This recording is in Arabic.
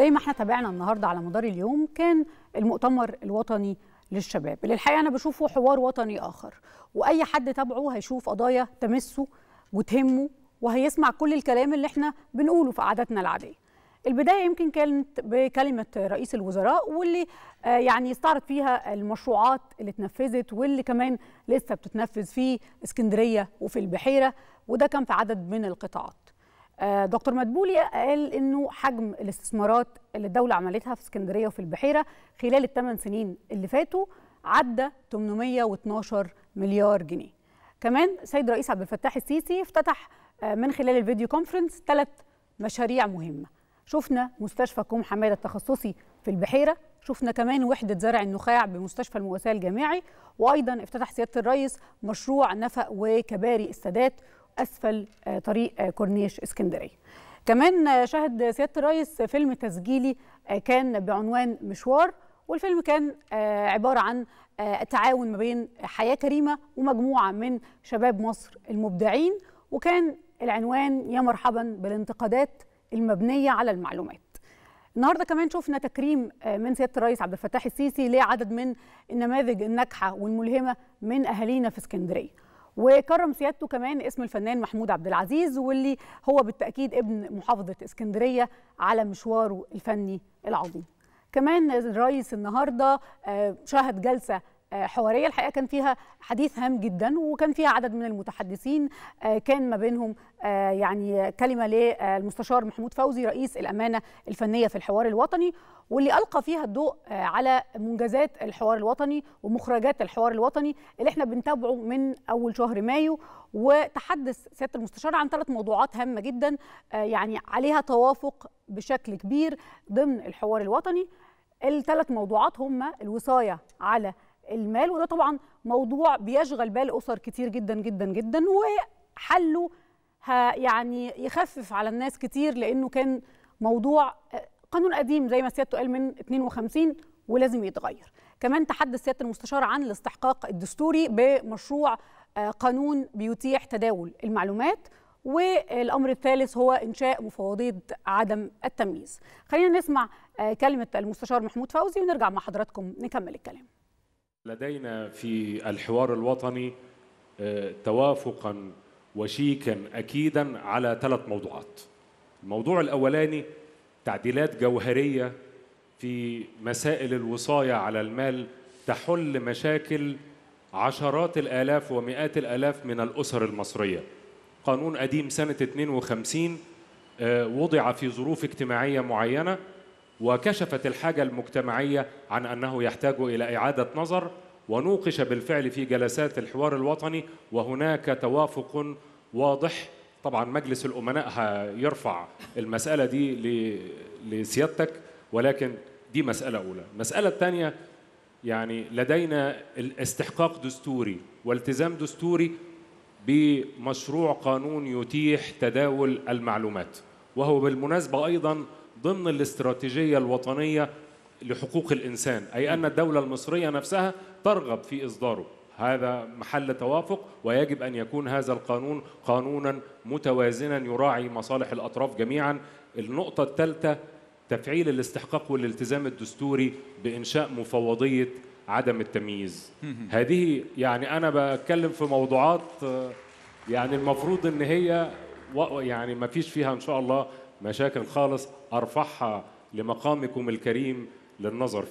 زي ما احنا تابعنا النهارده على مدار اليوم كان المؤتمر الوطني للشباب اللي الحقيقه انا بشوفه حوار وطني اخر واي حد تابعه هيشوف قضايا تمسه وتهمه وهيسمع كل الكلام اللي احنا بنقوله في قعدتنا العاديه البدايه يمكن كانت بكلمه رئيس الوزراء واللي آه، يعني استعرض فيها المشروعات اللي اتنفذت واللي كمان لسه بتتنفذ في اسكندريه وفي البحيره وده كان في عدد من القطاعات آه، دكتور مدبولي قال انه حجم الاستثمارات اللي الدوله عملتها في اسكندريه وفي البحيره خلال الثمان سنين اللي فاتوا عدى 812 مليار جنيه. كمان سيد رئيس عبد الفتاح السيسي افتتح آه، من خلال الفيديو كونفرنس ثلاث مشاريع مهمه. شفنا مستشفى كوم حماده التخصصي في البحيره، شفنا كمان وحده زرع النخاع بمستشفى المواساه الجامعي، وايضا افتتح سياده الرئيس مشروع نفق وكباري السادات اسفل آه، طريق آه، كورنيش اسكندريه كمان آه، شهد سياده الرئيس فيلم تسجيلي كان بعنوان مشوار والفيلم كان عباره عن التعاون ما بين حياه كريمه ومجموعه من شباب مصر المبدعين وكان العنوان يا مرحبا بالانتقادات المبنيه على المعلومات النهارده كمان شفنا تكريم من سياده الرئيس عبد الفتاح السيسي لعدد من النماذج الناجحه والملهمه من اهالينا في اسكندريه وكرم سيادته كمان اسم الفنان محمود عبد العزيز واللي هو بالتاكيد ابن محافظه اسكندريه على مشواره الفني العظيم كمان الرئيس النهارده آه، شهد جلسه آه، حواريه الحقيقه كان فيها حديث هام جدا وكان فيها عدد من المتحدثين آه، كان ما بينهم آه، يعني كلمه للمستشار محمود فوزي رئيس الامانه الفنيه في الحوار الوطني واللي القى فيها الضوء على منجزات الحوار الوطني ومخرجات الحوار الوطني اللي احنا بنتابعه من اول شهر مايو وتحدث سياده المستشار عن ثلاث موضوعات هامه جدا يعني عليها توافق بشكل كبير ضمن الحوار الوطني الثلاث موضوعات هم الوصايه على المال وده طبعا موضوع بيشغل بال اسر كتير جدا جدا جدا وحله يعني يخفف على الناس كتير لانه كان موضوع آه، قانون قديم زي ما سيادته قال من 52 ولازم يتغير كمان تحدث سياده المستشار عن الاستحقاق الدستوري بمشروع آه، قانون بيتيح تداول المعلومات والامر الثالث هو انشاء مفوضيه عدم التمييز خلينا نسمع آه، كلمه المستشار محمود فوزي ونرجع مع حضراتكم نكمل الكلام لدينا في الحوار الوطني آه، توافقا وشيكا اكيدا على ثلاث موضوعات. الموضوع الاولاني تعديلات جوهريه في مسائل الوصايه على المال تحل مشاكل عشرات الالاف ومئات الالاف من الاسر المصريه. قانون قديم سنه 52 آه، وضع في ظروف اجتماعيه معينه وكشفت الحاجة المجتمعية عن أنه يحتاج إلى إعادة نظر ونوقش بالفعل في جلسات الحوار الوطني وهناك توافق واضح طبعا مجلس الأمناء يرفع المسألة دي لسيادتك ولكن دي مسألة أولى المسألة الثانية يعني لدينا الاستحقاق دستوري والتزام دستوري بمشروع قانون يتيح تداول المعلومات وهو بالمناسبة أيضا ضمن الاستراتيجية الوطنية لحقوق الإنسان أي أن الدولة المصرية نفسها ترغب في إصداره هذا محل توافق ويجب أن يكون هذا القانون قانونا متوازنا يراعي مصالح الأطراف جميعا النقطة الثالثة تفعيل الاستحقاق والالتزام الدستوري بإنشاء مفوضية عدم التمييز هذه يعني أنا بتكلم في موضوعات آه، يعني المفروض ان هي يعني ما فيش فيها ان شاء الله مشاكل خالص أرفعها لمقامكم الكريم للنظر فيها